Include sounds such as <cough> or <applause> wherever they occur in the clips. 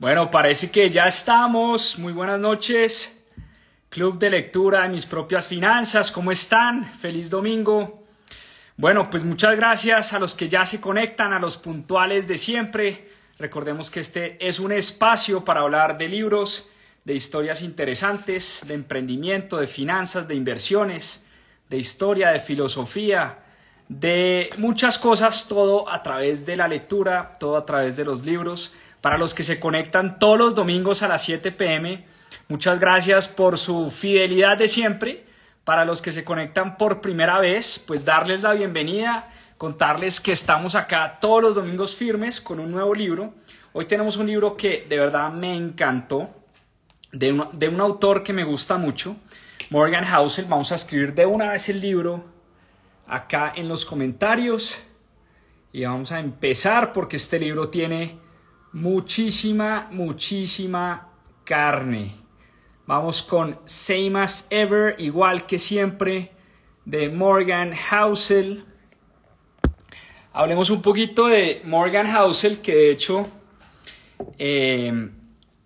Bueno, parece que ya estamos. Muy buenas noches. Club de lectura de mis propias finanzas. ¿Cómo están? Feliz domingo. Bueno, pues muchas gracias a los que ya se conectan, a los puntuales de siempre. Recordemos que este es un espacio para hablar de libros, de historias interesantes, de emprendimiento, de finanzas, de inversiones, de historia, de filosofía, de muchas cosas, todo a través de la lectura, todo a través de los libros para los que se conectan todos los domingos a las 7 pm. Muchas gracias por su fidelidad de siempre. Para los que se conectan por primera vez, pues darles la bienvenida, contarles que estamos acá todos los domingos firmes con un nuevo libro. Hoy tenemos un libro que de verdad me encantó, de un, autor que me gusta mucho, Morgan Housel. Vamos a escribir de una vez el libro acá en los comentarios y vamos a empezar porque este libro tiene Muchísima, muchísima carne. Vamos con Same as Ever, igual que siempre, de Morgan Housel. Hablemos un poquito de Morgan Housel, que de hecho eh,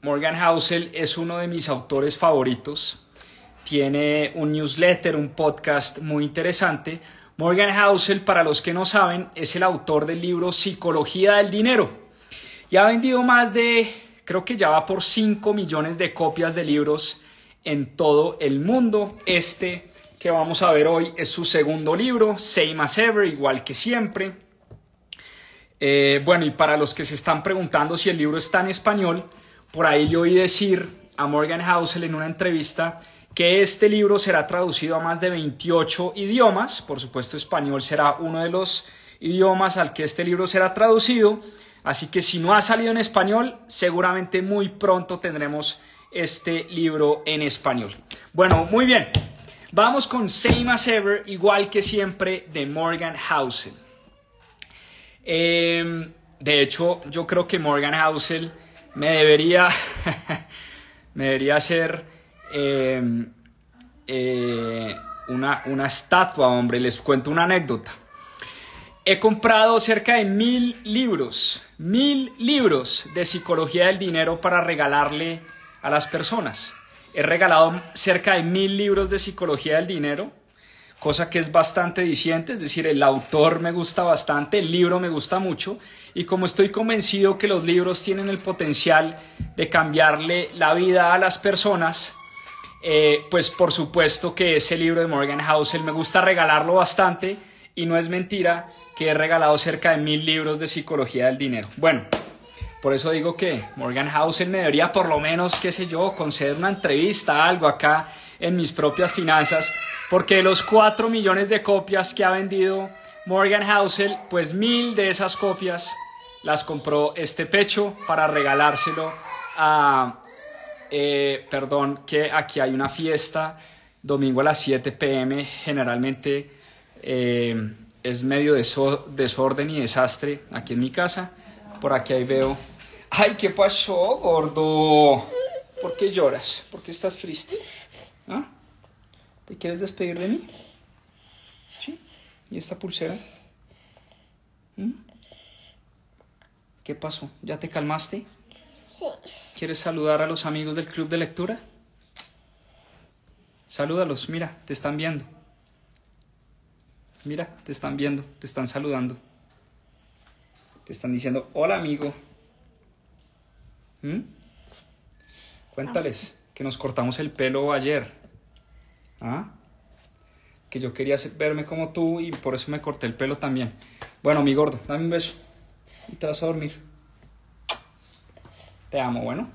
Morgan Housel es uno de mis autores favoritos. Tiene un newsletter, un podcast muy interesante. Morgan Housel, para los que no saben, es el autor del libro Psicología del Dinero y ha vendido más de, creo que ya va por 5 millones de copias de libros en todo el mundo. Este que vamos a ver hoy es su segundo libro, Same as Ever, igual que siempre. Eh, bueno, y para los que se están preguntando si el libro está en español, por ahí yo oí decir a Morgan Housel en una entrevista que este libro será traducido a más de 28 idiomas, por supuesto español será uno de los idiomas al que este libro será traducido, Así que si no ha salido en español, seguramente muy pronto tendremos este libro en español. Bueno, muy bien. Vamos con Same as Ever, igual que siempre, de Morgan Housel. Em, de hecho, yo creo que Morgan Housel me debería, <laughs> me debería hacer em, eh, una estatua, hombre. Les cuento una anécdota. He comprado cerca de mil libros, mil libros de psicología del dinero para regalarle a las personas. He regalado cerca de mil libros de psicología del dinero, cosa que es bastante diciente, es decir, el autor me gusta bastante, el libro me gusta mucho, y como estoy convencido que los libros tienen el potencial de cambiarle la vida a las personas, eh, pues por supuesto que ese libro de Morgan Housel me gusta regalarlo bastante, y no es mentira que he regalado cerca de mil libros de psicología del dinero. Bueno, por eso digo que Morgan Housel me debería por lo menos, qué sé yo, conceder una entrevista, algo acá en mis propias finanzas, porque de los 4 millones de copias que ha vendido Morgan Housel, pues mil de esas copias las compró este pecho para regalárselo a... Eh, perdón, que aquí hay una fiesta domingo a las 7 pm, generalmente... Eh, es medio desorden y desastre aquí en mi casa. Por aquí ahí veo... ¡Ay, qué pasó, gordo! ¿Por qué lloras? ¿Por qué estás triste? ¿Ah? ¿Te quieres despedir de mí? ¿Sí? ¿Y esta pulsera? ¿Mm? ¿Qué pasó? ¿Ya te calmaste? Sí. ¿Quieres saludar a los amigos del club de lectura? Salúdalos, mira, te están viendo. Mira, te están viendo, te están saludando. Te están diciendo, hola amigo. ¿Mm? Cuéntales ah. que nos cortamos el pelo ayer. ¿Ah? Que yo quería verme como tú y por eso me corté el pelo también. Bueno, mi gordo, dame un beso. Y te vas a dormir. Te amo, bueno.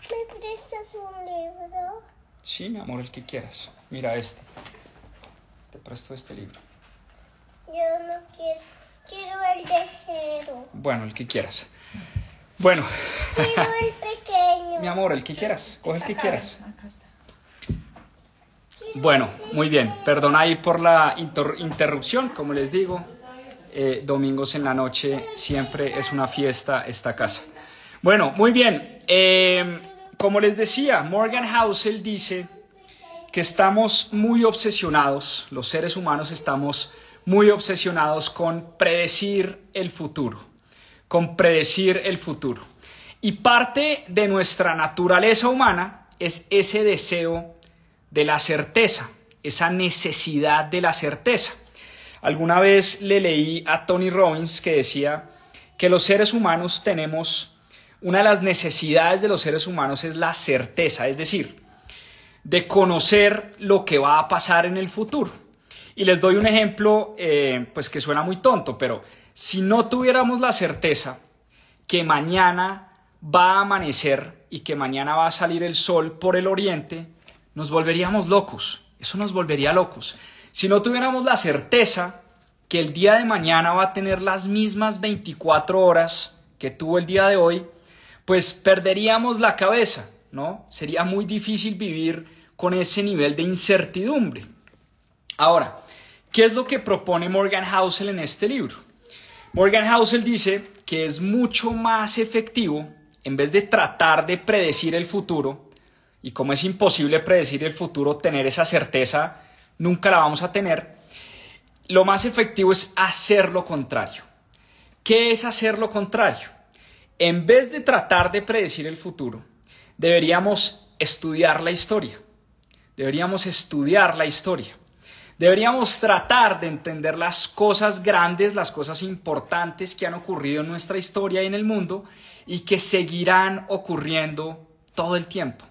¿Me prestas un libro? Sí, mi amor, el que quieras. Mira este. Te presto este libro. Yo no quiero. Quiero el de Bueno, el que quieras. Bueno. Quiero el <laughs> pequeño. Mi amor, el que quieras. Coge el que quieras. Acá está. Bueno, muy bien. Perdona ahí por la interrupción, como les digo. Eh, domingos en la noche siempre es una fiesta esta casa. Bueno, muy bien. Eh, como les decía, Morgan Housel dice que estamos muy obsesionados, los seres humanos estamos muy obsesionados con predecir el futuro, con predecir el futuro. Y parte de nuestra naturaleza humana es ese deseo de la certeza, esa necesidad de la certeza. Alguna vez le leí a Tony Robbins que decía que los seres humanos tenemos, una de las necesidades de los seres humanos es la certeza, es decir, de conocer lo que va a pasar en el futuro. Y les doy un ejemplo, eh, pues que suena muy tonto, pero si no tuviéramos la certeza que mañana va a amanecer y que mañana va a salir el sol por el oriente, nos volveríamos locos. Eso nos volvería locos. Si no tuviéramos la certeza que el día de mañana va a tener las mismas 24 horas que tuvo el día de hoy, pues perderíamos la cabeza, ¿no? Sería muy difícil vivir con ese nivel de incertidumbre. Ahora, ¿qué es lo que propone Morgan Housel en este libro? Morgan Housel dice que es mucho más efectivo, en vez de tratar de predecir el futuro, y como es imposible predecir el futuro, tener esa certeza, nunca la vamos a tener, lo más efectivo es hacer lo contrario. ¿Qué es hacer lo contrario? En vez de tratar de predecir el futuro, deberíamos estudiar la historia, Deberíamos estudiar la historia. Deberíamos tratar de entender las cosas grandes, las cosas importantes que han ocurrido en nuestra historia y en el mundo y que seguirán ocurriendo todo el tiempo.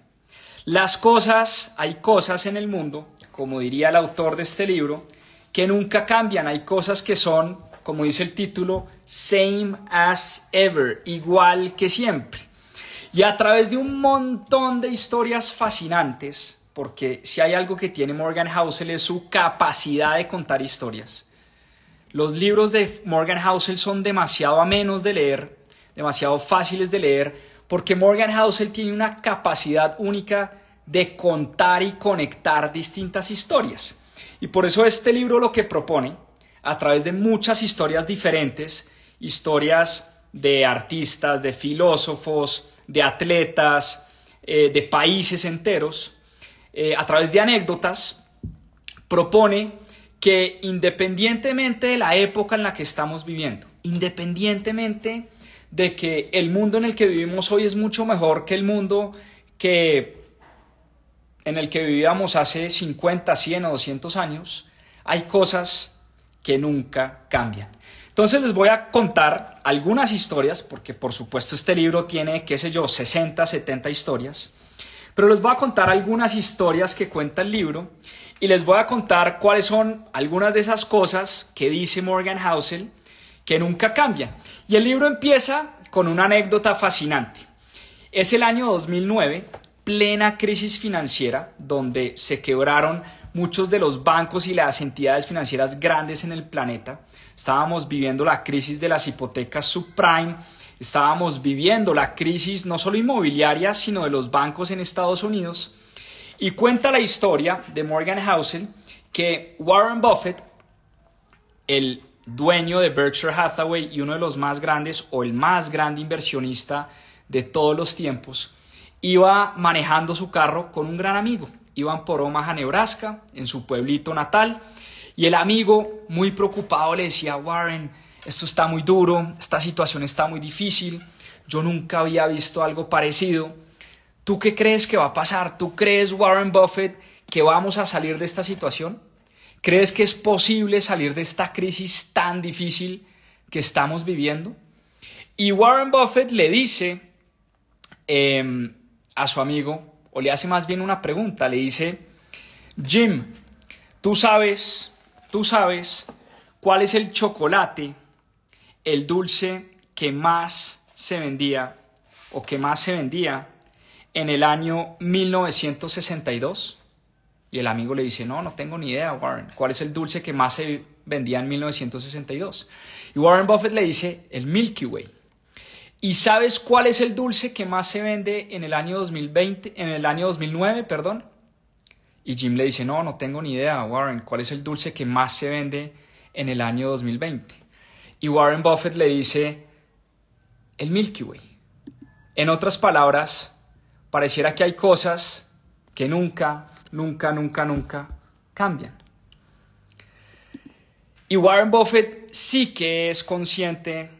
Las cosas, hay cosas en el mundo, como diría el autor de este libro, que nunca cambian. Hay cosas que son, como dice el título, same as ever, igual que siempre. Y a través de un montón de historias fascinantes, porque si hay algo que tiene Morgan Housel es su capacidad de contar historias. Los libros de Morgan Housel son demasiado amenos de leer, demasiado fáciles de leer, porque Morgan Housel tiene una capacidad única de contar y conectar distintas historias. Y por eso este libro lo que propone, a través de muchas historias diferentes, historias de artistas, de filósofos, de atletas, eh, de países enteros, eh, a través de anécdotas, propone que independientemente de la época en la que estamos viviendo, independientemente de que el mundo en el que vivimos hoy es mucho mejor que el mundo que en el que vivíamos hace 50, 100 o 200 años, hay cosas que nunca cambian. Entonces les voy a contar algunas historias, porque por supuesto este libro tiene, qué sé yo, 60, 70 historias, pero les voy a contar algunas historias que cuenta el libro y les voy a contar cuáles son algunas de esas cosas que dice Morgan Housel que nunca cambia. Y el libro empieza con una anécdota fascinante. Es el año 2009, plena crisis financiera, donde se quebraron muchos de los bancos y las entidades financieras grandes en el planeta. Estábamos viviendo la crisis de las hipotecas subprime, Estábamos viviendo la crisis no solo inmobiliaria, sino de los bancos en Estados Unidos. Y cuenta la historia de Morgan Housel que Warren Buffett, el dueño de Berkshire Hathaway y uno de los más grandes o el más grande inversionista de todos los tiempos, iba manejando su carro con un gran amigo. Iban por Omaha, Nebraska, en su pueblito natal, y el amigo, muy preocupado, le decía, Warren, esto está muy duro, esta situación está muy difícil, yo nunca había visto algo parecido. ¿Tú qué crees que va a pasar? ¿Tú crees, Warren Buffett, que vamos a salir de esta situación? ¿Crees que es posible salir de esta crisis tan difícil que estamos viviendo? Y Warren Buffett le dice em, a su amigo, o le hace más bien una pregunta, le dice, Jim, tú sabes, tú sabes cuál es el chocolate el dulce que más se vendía o que más se vendía en el año 1962? Y el amigo le dice, no, no tengo ni idea, Warren, ¿cuál es el dulce que más se vendía en 1962? Y Warren Buffett le dice, el Milky Way. ¿Y sabes cuál es el dulce que más se vende en el año 2020, en el año 2009, perdón? Y Jim le dice, no, no tengo ni idea, Warren, ¿cuál es el dulce que más se vende en el año 2020? Y Warren Buffett le dice el Milky Way. En otras palabras, pareciera que hay cosas que nunca, nunca, nunca, nunca cambian. Y Warren Buffett sí que es consciente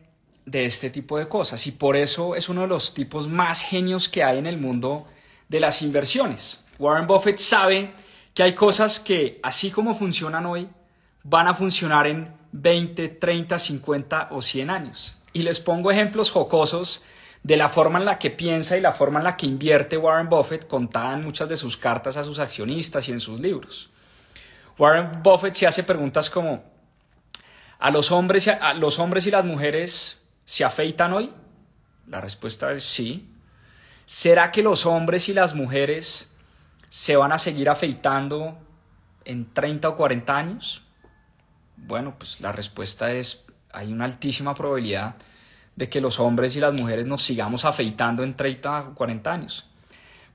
de este tipo de cosas y por eso es uno de los tipos más genios que hay en el mundo de las inversiones. Warren Buffett sabe que hay cosas que así como funcionan hoy, van a funcionar en 20, 30, 50 o 100 años. Y les pongo ejemplos jocosos de la forma en la que piensa y la forma en la que invierte Warren Buffett, contada en muchas de sus cartas a sus accionistas y en sus libros. Warren Buffett se hace preguntas como, ¿a los hombres, a los hombres y las mujeres se afeitan hoy? La respuesta es sí. ¿Será que los hombres y las mujeres se van a seguir afeitando en 30 o 40 años? Bueno, pues la respuesta es, hay una altísima probabilidad de que los hombres y las mujeres nos sigamos afeitando en 30 o 40 años.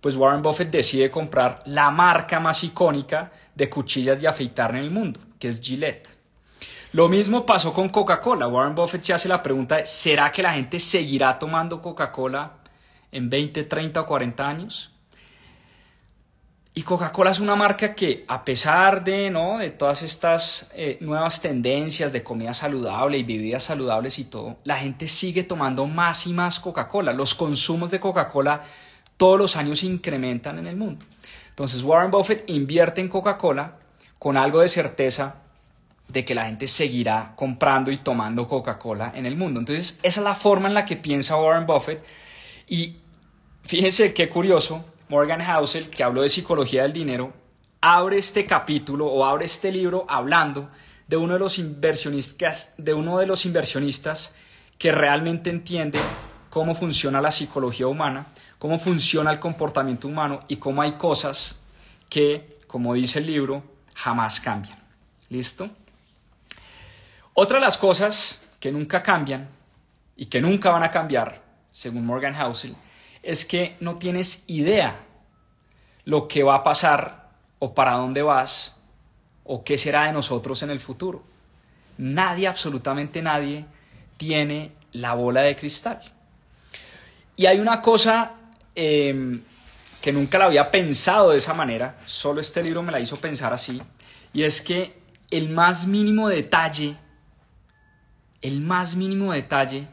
Pues Warren Buffett decide comprar la marca más icónica de cuchillas de afeitar en el mundo, que es Gillette. Lo mismo pasó con Coca-Cola. Warren Buffett se hace la pregunta, ¿será que la gente seguirá tomando Coca-Cola en 20, 30 o 40 años? Y Coca-Cola es una marca que, a pesar de, ¿no? de todas estas eh, nuevas tendencias de comida saludable y bebidas saludables y todo, la gente sigue tomando más y más Coca-Cola. Los consumos de Coca-Cola todos los años incrementan en el mundo. Entonces Warren Buffett invierte en Coca-Cola con algo de certeza de que la gente seguirá comprando y tomando Coca-Cola en el mundo. Entonces esa es la forma en la que piensa Warren Buffett. Y fíjense qué curioso, Morgan Housel, que habló de psicología del dinero, abre este capítulo o abre este libro hablando de uno de los inversionistas, de uno de los inversionistas que realmente entiende cómo funciona la psicología humana, cómo funciona el comportamiento humano y cómo hay cosas que, como dice el libro, jamás cambian. ¿Listo? Otra de las cosas que nunca cambian y que nunca van a cambiar, según Morgan Housel, es que no tienes idea lo que va a pasar o para dónde vas o qué será de nosotros en el futuro. Nadie, absolutamente nadie, tiene la bola de cristal. Y hay una cosa em, que nunca la había pensado de esa manera, solo este libro me la hizo pensar así, y es que el más mínimo detalle, el más mínimo detalle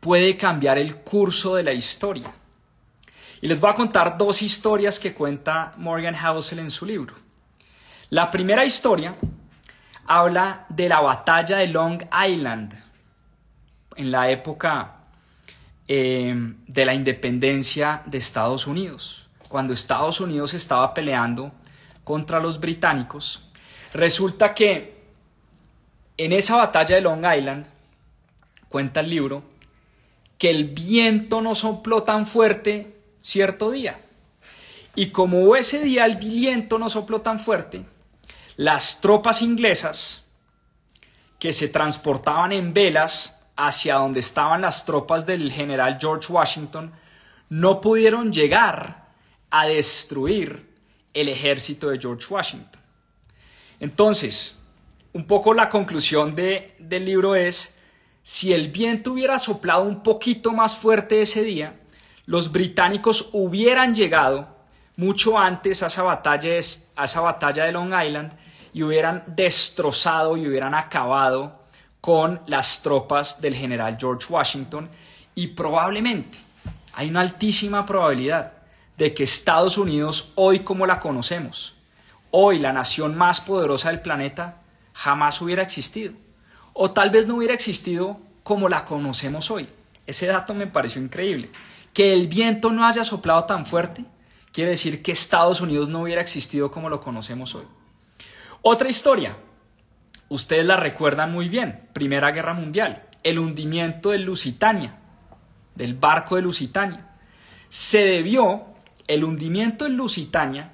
puede cambiar el curso de la historia. Y les voy a contar dos historias que cuenta Morgan Housel en su libro. La primera historia habla de la batalla de Long Island en la época em, de la independencia de Estados Unidos. Cuando Estados Unidos estaba peleando contra los británicos, resulta que en esa batalla de Long Island, cuenta el libro, que el viento no sopló tan fuerte cierto día. Y como ese día el viento no sopló tan fuerte, las tropas inglesas que se transportaban en velas hacia donde estaban las tropas del general George Washington no pudieron llegar a destruir el ejército de George Washington. Entonces, un poco la conclusión de, del libro es, si el viento hubiera soplado un poquito más fuerte ese día, los británicos hubieran llegado mucho antes a esa batalla, de Long Island y hubieran destrozado y hubieran acabado con las tropas del general George Washington y probablemente hay una altísima probabilidad de que Estados Unidos, hoy como la conocemos, hoy la nación más poderosa del planeta, jamás hubiera existido. O tal vez no hubiera existido como la conocemos hoy. Ese dato me pareció increíble. Que el viento no haya soplado tan fuerte quiere decir que Estados Unidos no hubiera existido como lo conocemos hoy. Otra historia, ustedes la recuerdan muy bien, Primera Guerra Mundial, el hundimiento del Lusitania, del barco de Lusitania. Se debió el hundimiento del Lusitania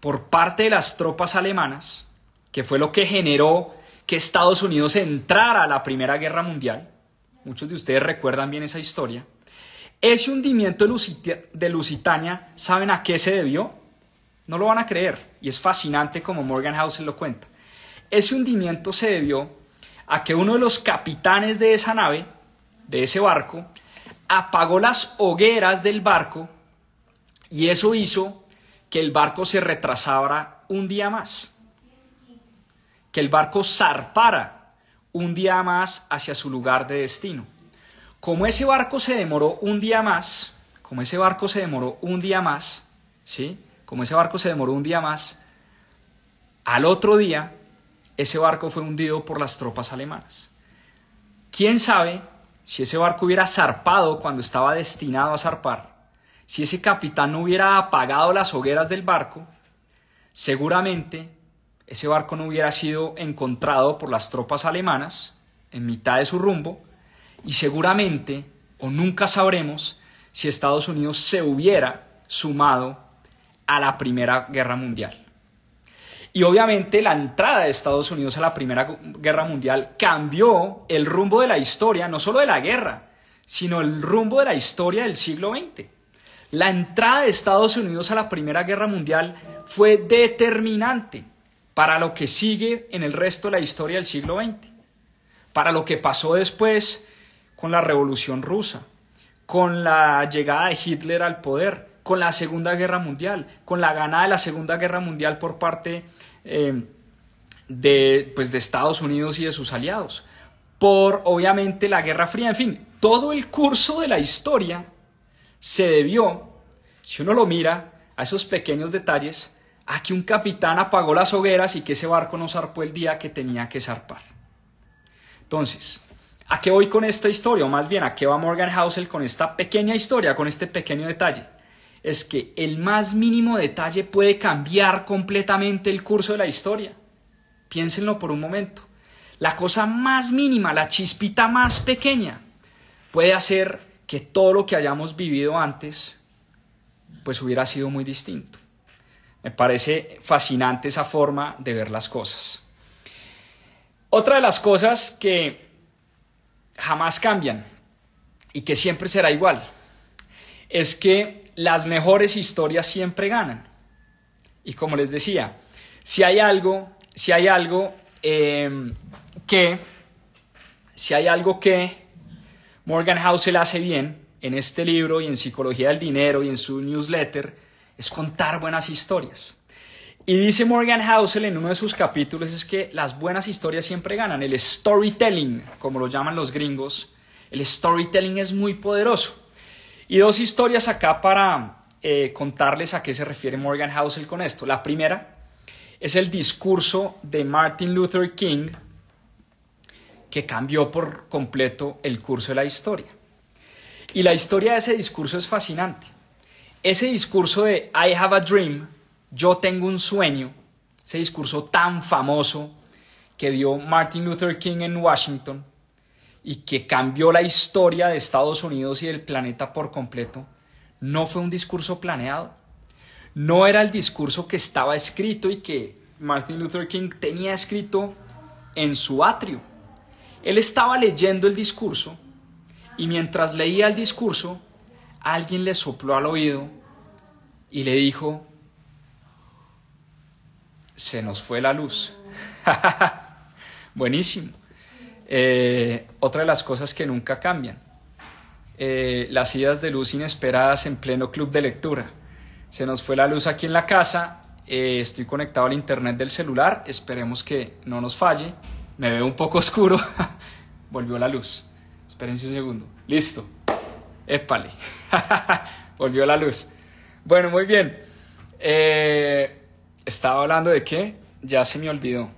por parte de las tropas alemanas, que fue lo que generó que Estados Unidos entrara a la Primera Guerra Mundial. Muchos de ustedes recuerdan bien esa historia. Ese hundimiento de Lusitania, ¿saben a qué se debió? No lo van a creer, y es fascinante como Morgan House lo cuenta. Ese hundimiento se debió a que uno de los capitanes de esa nave, de ese barco, apagó las hogueras del barco y eso hizo que el barco se retrasara un día más, que el barco zarpara un día más hacia su lugar de destino. Como ese barco se demoró un día más, como ese barco se demoró un día más, ¿sí? Como ese barco se demoró un día más, al otro día ese barco fue hundido por las tropas alemanas. ¿Quién sabe si ese barco hubiera zarpado cuando estaba destinado a zarpar? Si ese capitán no hubiera apagado las hogueras del barco, seguramente ese barco no hubiera sido encontrado por las tropas alemanas en mitad de su rumbo y seguramente, o nunca sabremos, si Estados Unidos se hubiera sumado a la Primera Guerra Mundial. Y obviamente la entrada de Estados Unidos a la Primera Guerra Mundial cambió el rumbo de la historia, no solo de la guerra, sino el rumbo de la historia del siglo XX. La entrada de Estados Unidos a la Primera Guerra Mundial fue determinante para lo que sigue en el resto de la historia del siglo XX, para lo que pasó después con la Revolución Rusa, con la llegada de Hitler al poder, con la Segunda Guerra Mundial, con la ganada de la Segunda Guerra Mundial por parte eh, de, pues, de Estados Unidos y de sus aliados, por obviamente la Guerra Fría, en fin, todo el curso de la historia se debió, si uno lo mira, a esos pequeños detalles, a que un capitán apagó las hogueras y que ese barco no zarpó el día que tenía que zarpar. Entonces, ¿A qué voy con esta historia? O más bien, ¿a qué va Morgan Housel con esta pequeña historia, con este pequeño detalle? Es que el más mínimo detalle puede cambiar completamente el curso de la historia. Piénsenlo por un momento. La cosa más mínima, la chispita más pequeña, puede hacer que todo lo que hayamos vivido antes, pues hubiera sido muy distinto. Me parece fascinante esa forma de ver las cosas. Otra de las cosas que jamás cambian y que siempre será igual es que las mejores historias siempre ganan. Y como les decía, si hay algo, si hay algo em, que, si hay algo que Morgan Housel hace bien en este libro y en Psicología del Dinero y en su newsletter, es contar buenas historias. Y dice Morgan Housel en uno de sus capítulos es que las buenas historias siempre ganan. El storytelling, como lo llaman los gringos, el storytelling es muy poderoso. Y dos historias acá para eh, contarles a qué se refiere Morgan Housel con esto. La primera es el discurso de Martin Luther King que cambió por completo el curso de la historia. Y la historia de ese discurso es fascinante. Ese discurso de I have a dream yo tengo un sueño, ese discurso tan famoso que dio Martin Luther King en Washington y que cambió la historia de Estados Unidos y del planeta por completo, no fue un discurso planeado. No era el discurso que estaba escrito y que Martin Luther King tenía escrito en su atrio. Él estaba leyendo el discurso y mientras leía el discurso, alguien le sopló al oído y le dijo, se nos fue la luz. <laughs> Buenísimo. Eh, otra de las cosas que nunca cambian. Eh, las idas de luz inesperadas en pleno club de lectura. Se nos fue la luz aquí en la casa. Eh, estoy conectado al internet del celular. Esperemos que no nos falle. Me veo un poco <laughs> oscuro. Volvió la luz. Esperen un segundo. Listo. Épale. <laughs> Volvió la luz. Bueno, muy bien. Estaba hablando de qué? Ya se me olvidó.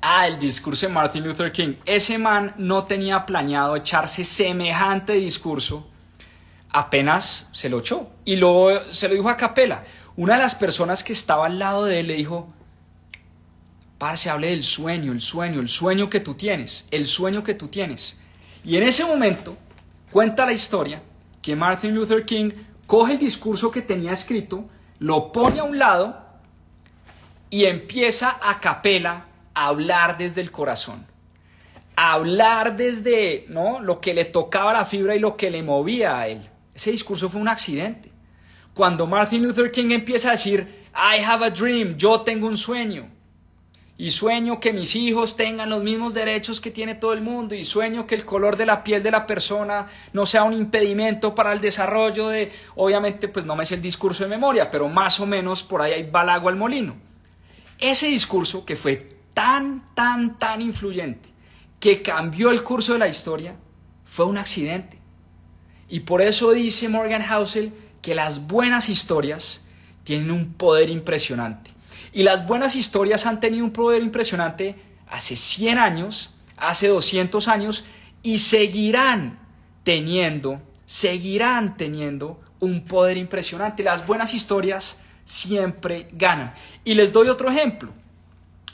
Ah, el discurso de Martin Luther King. Ese man no tenía planeado echarse semejante discurso. Apenas se lo echó. Y luego se lo dijo a Capela. Una de las personas que estaba al lado de él le dijo, Parce, hable del sueño, el sueño, el sueño que tú tienes, el sueño que tú tienes. Y en ese momento cuenta la historia que Martin Luther King coge el discurso que tenía escrito, lo pone a un lado y empieza a capela a hablar desde el corazón. A hablar desde ¿no? lo que le tocaba la fibra y lo que le movía a él. Ese discurso fue un accidente. Cuando Martin Luther King empieza a decir, I have a dream, yo tengo un sueño. Y sueño que mis hijos tengan los mismos derechos que tiene todo el mundo. Y sueño que el color de la piel de la persona no sea un impedimento para el desarrollo de... Obviamente, pues no me es el discurso de memoria, pero más o menos por ahí el agua al molino ese discurso que fue tan, tan, tan influyente, que cambió el curso de la historia, fue un accidente. Y por eso dice Morgan Housel que las buenas historias tienen un poder impresionante. Y las buenas historias han tenido un poder impresionante hace 100 años, hace 200 años, y seguirán teniendo, seguirán teniendo un poder impresionante. Las buenas historias siempre ganan. Y les doy otro ejemplo.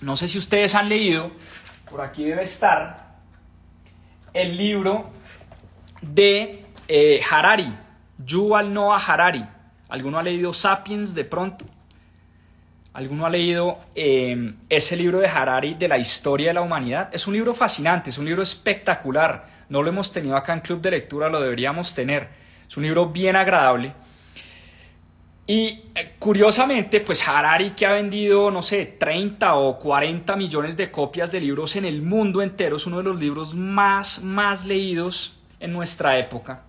No sé si ustedes han leído, por aquí debe estar, el libro de eh, Harari, Yuval Noah Harari. ¿Alguno ha leído Sapiens de pronto? ¿Alguno ha leído em, ese libro de Harari de la historia de la humanidad? Es un libro fascinante, es un libro espectacular. No lo hemos tenido acá en Club de Lectura, lo deberíamos tener. Es un libro bien agradable y eh, curiosamente, pues Harari, que ha vendido, no sé, 30 o 40 millones de copias de libros en el mundo entero, es uno de los libros más, más leídos en nuestra época.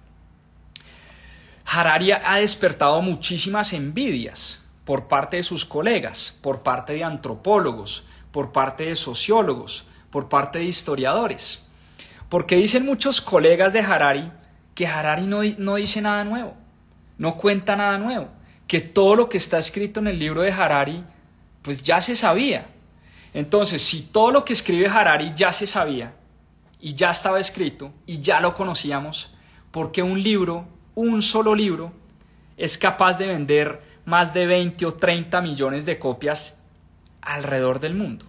Harari ha despertado muchísimas envidias por parte de sus colegas, por parte de antropólogos, por parte de sociólogos, por parte de historiadores. Porque dicen muchos colegas de Harari que Harari no, no dice nada nuevo, no cuenta nada nuevo que todo lo que está escrito en el libro de Harari, pues ya se sabía. Entonces, si todo lo que escribe Harari ya se sabía, y ya estaba escrito, y ya lo conocíamos, ¿por qué un libro, un solo libro, es capaz de vender más de 20 o 30 millones de copias alrededor del mundo?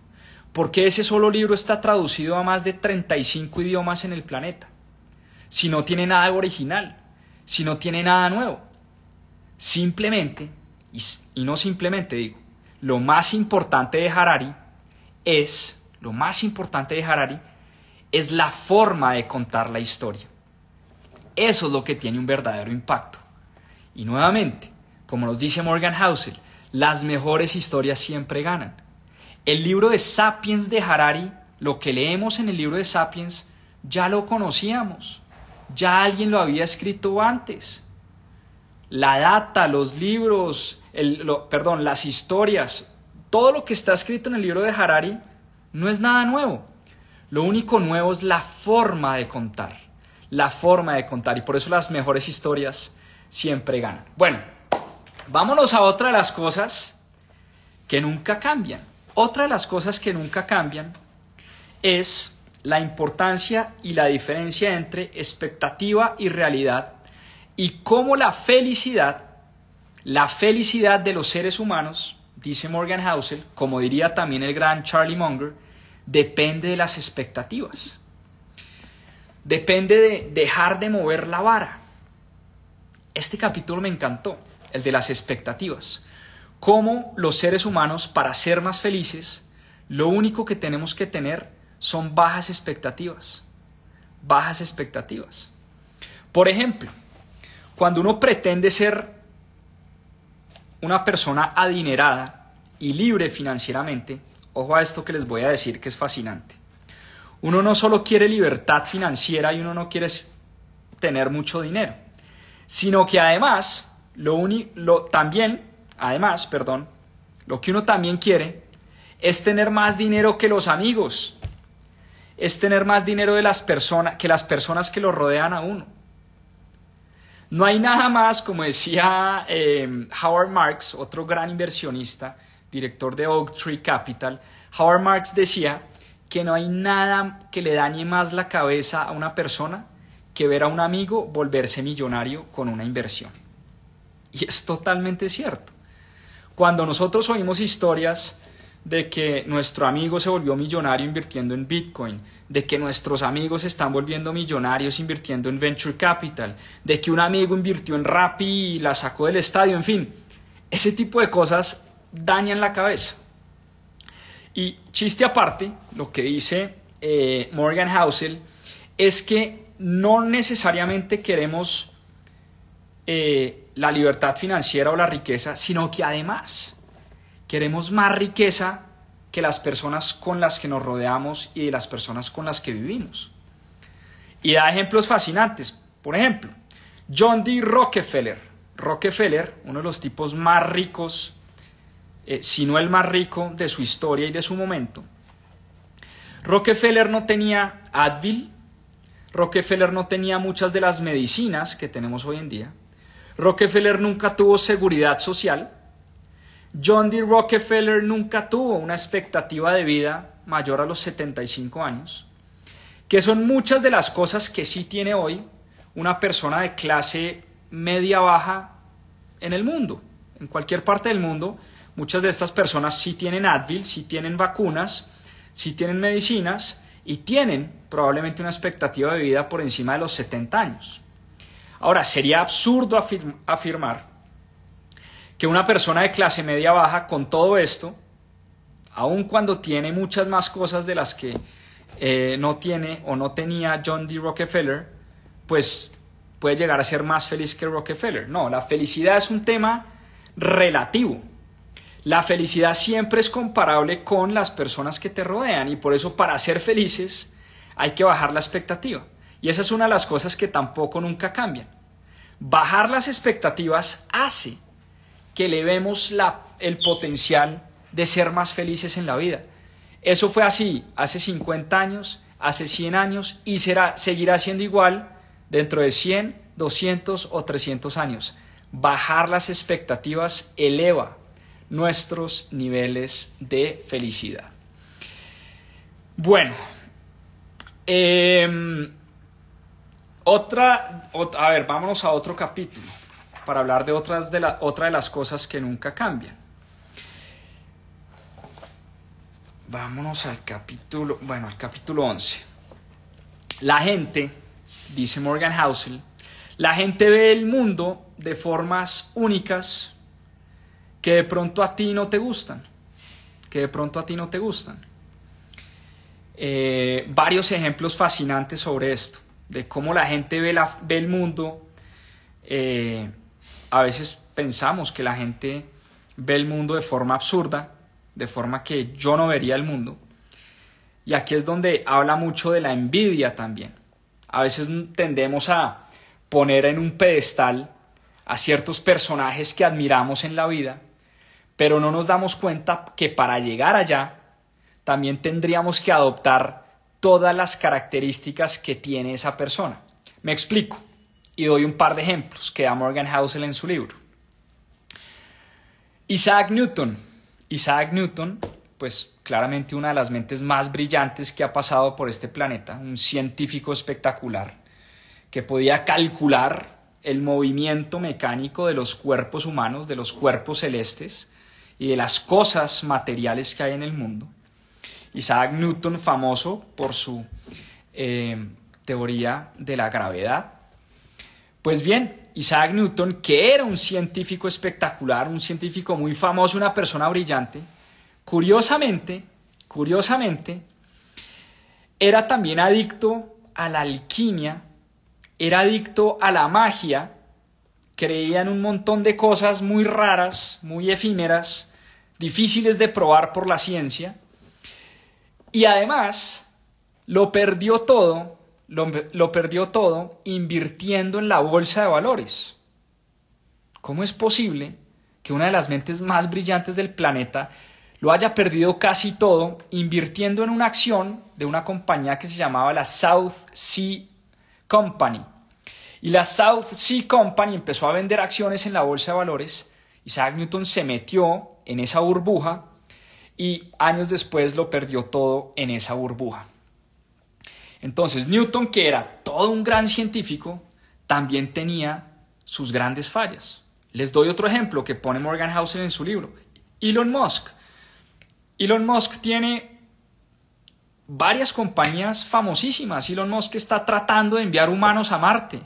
¿Por qué ese solo libro está traducido a más de 35 idiomas en el planeta? Si no tiene nada original, si no tiene nada nuevo. Simplemente, y, no simplemente digo, lo más importante de Harari es, lo más importante de Harari es la forma de contar la historia. Eso es lo que tiene un verdadero impacto. Y nuevamente, como nos dice Morgan Housel, las mejores historias siempre ganan. El libro de Sapiens de Harari, lo que leemos en el libro de Sapiens, ya lo conocíamos, ya alguien lo había escrito antes la data, los libros, perdón, las historias, todo lo que está escrito en el libro de Harari no es nada nuevo. Lo único nuevo es la forma de contar, la forma de contar y por eso las mejores historias siempre ganan. Bueno, vámonos a otra de las cosas que nunca cambian. Otra de las cosas que nunca cambian es la importancia y la diferencia entre expectativa y realidad y cómo la felicidad, la felicidad de los seres humanos, dice Morgan Housel, como diría también el gran Charlie Munger, depende de las expectativas. Depende de dejar de mover la vara. Este capítulo me encantó, el de las expectativas. Cómo los seres humanos, para ser más felices, lo único que tenemos que tener son bajas expectativas. Bajas expectativas. Por ejemplo, cuando uno pretende ser una persona adinerada y libre financieramente, ojo a esto que les voy a decir que es fascinante. Uno no solo quiere libertad financiera y uno no quiere tener mucho dinero, sino que además, lo, lo también, además, perdón, lo que uno también quiere es tener más dinero que los amigos, es tener más dinero de las personas que las personas que lo rodean a uno no hay nada más, como decía em, Howard Marks, otro gran inversionista, director de Oak Tree Capital, Howard Marks decía que no hay nada que le dañe más la cabeza a una persona que ver a un amigo volverse millonario con una inversión. Y es totalmente cierto. Cuando nosotros oímos historias de que nuestro amigo se volvió millonario invirtiendo en Bitcoin, de que nuestros amigos están volviendo millonarios invirtiendo en venture capital, de que un amigo invirtió en Rappi y la sacó del estadio, en fin, ese tipo de cosas dañan la cabeza. Y chiste aparte, lo que dice eh, Morgan Housel es que no necesariamente queremos eh, la libertad financiera o la riqueza, sino que además queremos más riqueza que las personas con las que nos rodeamos y de las personas con las que vivimos. Y da ejemplos fascinantes. Por ejemplo, John D. Rockefeller. Rockefeller, uno de los tipos más ricos, eh, si no el más rico de su historia y de su momento. Rockefeller no tenía Advil, Rockefeller no tenía muchas de las medicinas que tenemos hoy en día. Rockefeller nunca tuvo seguridad social. John D. Rockefeller nunca tuvo una expectativa de vida mayor a los 75 años, que son muchas de las cosas que sí tiene hoy una persona de clase media baja en el mundo, en cualquier parte del mundo. Muchas de estas personas sí tienen Advil, sí tienen vacunas, sí tienen medicinas y tienen probablemente una expectativa de vida por encima de los 70 años. Ahora, sería absurdo afirmar que una persona de clase media baja con todo esto, aun cuando tiene muchas más cosas de las que eh, no tiene o no tenía John D. Rockefeller, pues puede llegar a ser más feliz que Rockefeller. No, la felicidad es un tema relativo. La felicidad siempre es comparable con las personas que te rodean y por eso para ser felices hay que bajar la expectativa. Y esa es una de las cosas que tampoco nunca cambian. Bajar las expectativas hace que le vemos el potencial de ser más felices en la vida. Eso fue así hace 50 años, hace 100 años y será, seguirá siendo igual dentro de 100, 200 o 300 años. Bajar las expectativas eleva nuestros niveles de felicidad. Bueno, em, otra, a ver, vámonos a otro capítulo para hablar de, otras de la, otra de las cosas que nunca cambian. Vámonos al capítulo, bueno, al capítulo 11. La gente, dice Morgan Housel, la gente ve el mundo de formas únicas que de pronto a ti no te gustan, que de pronto a ti no te gustan. Eh, varios ejemplos fascinantes sobre esto, de cómo la gente ve, la, el mundo eh, a veces pensamos que la gente ve el mundo de forma absurda, de forma que yo no vería el mundo. Y aquí es donde habla mucho de la envidia también. A veces tendemos a poner en un pedestal a ciertos personajes que admiramos en la vida, pero no nos damos cuenta que para llegar allá también tendríamos que adoptar todas las características que tiene esa persona. Me explico. Y doy un par de ejemplos que da Morgan Housel en su libro. Isaac Newton. Isaac Newton, pues claramente una de las mentes más brillantes que ha pasado por este planeta, un científico espectacular, que podía calcular el movimiento mecánico de los cuerpos humanos, de los cuerpos celestes y de las cosas materiales que hay en el mundo. Isaac Newton, famoso por su eh, teoría de la gravedad, pues bien, Isaac Newton, que era un científico espectacular, un científico muy famoso, una persona brillante, curiosamente, curiosamente, era también adicto a la alquimia, era adicto a la magia, creía en un montón de cosas muy raras, muy efímeras, difíciles de probar por la ciencia, y además lo perdió todo lo, perdió todo invirtiendo en la bolsa de valores. ¿Cómo es posible que una de las mentes más brillantes del planeta lo haya perdido casi todo invirtiendo en una acción de una compañía que se llamaba la South Sea Company? Y la South Sea Company empezó a vender acciones en la bolsa de valores. Isaac Newton se metió en esa burbuja y años después lo perdió todo en esa burbuja. Entonces Newton, que era todo un gran científico, también tenía sus grandes fallas. Les doy otro ejemplo que pone Morgan Housel en su libro. Elon Musk. Elon Musk tiene varias compañías famosísimas. Elon Musk está tratando de enviar humanos a Marte.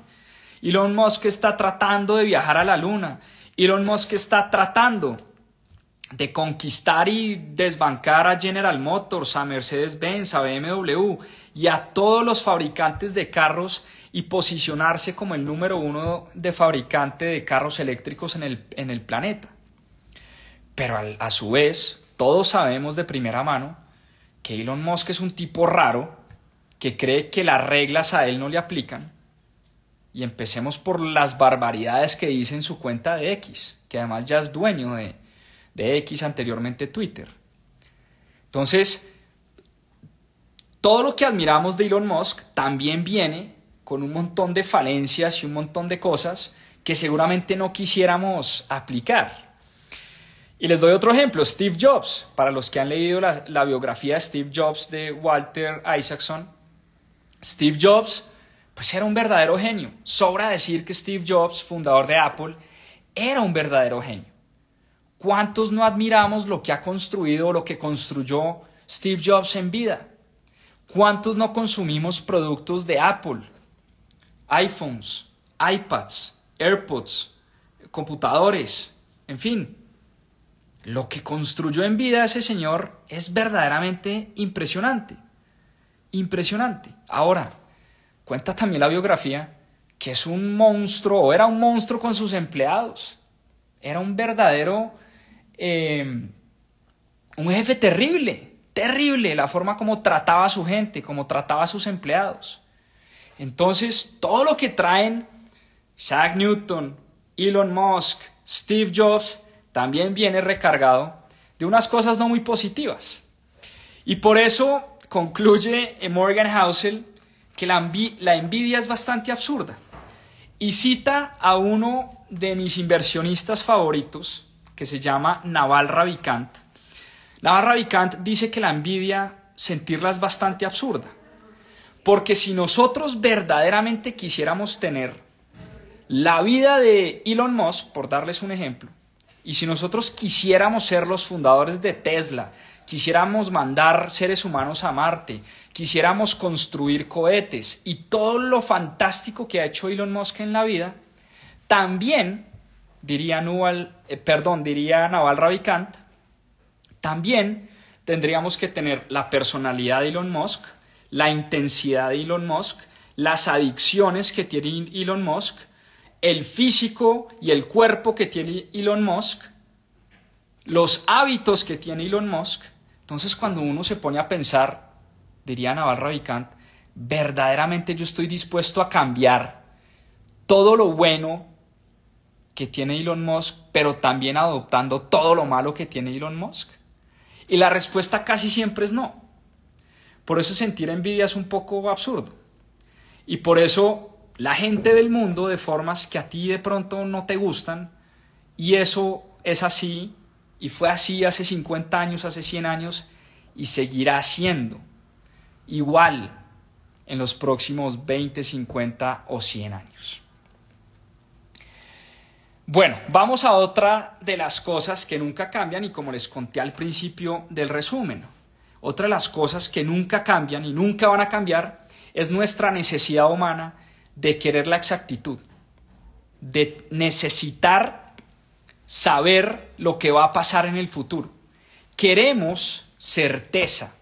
Elon Musk está tratando de viajar a la Luna. Elon Musk está tratando de conquistar y desbancar a General Motors, a Mercedes-Benz, a BMW y a todos los fabricantes de carros y posicionarse como el número uno de fabricante de carros eléctricos en el, en el planeta. Pero a su vez, todos sabemos de primera mano que Elon Musk es un tipo raro que cree que las reglas a él no le aplican. Y empecemos por las barbaridades que dice en su cuenta de X, que además ya es dueño de, de X, anteriormente Twitter. Entonces, todo lo que admiramos de Elon Musk también viene con un montón de falencias y un montón de cosas que seguramente no quisiéramos aplicar. Y les doy otro ejemplo, Steve Jobs. Para los que han leído la, biografía de Steve Jobs de Walter Isaacson, Steve Jobs pues era un verdadero genio. Sobra decir que Steve Jobs, fundador de Apple, era un verdadero genio. ¿Cuántos no admiramos lo que ha construido o lo que construyó Steve Jobs en vida? ¿Cuántos no consumimos productos de Apple? iPhones, iPads, AirPods, computadores, en fin. Lo que construyó en vida ese señor es verdaderamente impresionante. Impresionante. Ahora, cuenta también la biografía que es un monstruo, o era un monstruo con sus empleados. Era un verdadero Em, un jefe terrible, terrible, la forma como trataba a su gente, como trataba a sus empleados. Entonces, todo lo que traen Zack Newton, Elon Musk, Steve Jobs, también viene recargado de unas cosas no muy positivas. Y por eso concluye Morgan Housel que la envidia es bastante absurda. Y cita a uno de mis inversionistas favoritos, que se llama Naval Ravikant. Naval Ravikant dice que la envidia sentirla es bastante absurda, porque si nosotros verdaderamente quisiéramos tener la vida de Elon Musk, por darles un ejemplo, y si nosotros quisiéramos ser los fundadores de Tesla, quisiéramos mandar seres humanos a Marte, quisiéramos construir cohetes y todo lo fantástico que ha hecho Elon Musk en la vida, también eh, diría, Naval, perdón, diría Ravikant, también tendríamos que tener la personalidad de Elon Musk, la intensidad de Elon Musk, las adicciones que tiene Elon Musk, el físico y el cuerpo que tiene Elon Musk, los hábitos que tiene Elon Musk. Entonces cuando uno se pone a pensar, diría Naval Ravikant, verdaderamente yo estoy dispuesto a cambiar todo lo bueno que tiene Elon Musk, pero también adoptando todo lo malo que tiene Elon Musk? Y la respuesta casi siempre es no. Por eso sentir envidia es un poco absurdo. Y por eso la gente del mundo de formas que a ti de pronto no te gustan, y eso es así, y fue así hace 50 años, hace 100 años, y seguirá siendo igual en los próximos 20, 50 o 100 años. Bueno, vamos a otra de las cosas que nunca cambian y como les conté al principio del resumen, otra de las cosas que nunca cambian y nunca van a cambiar es nuestra necesidad humana de querer la exactitud, de necesitar saber lo que va a pasar en el futuro. Queremos certeza,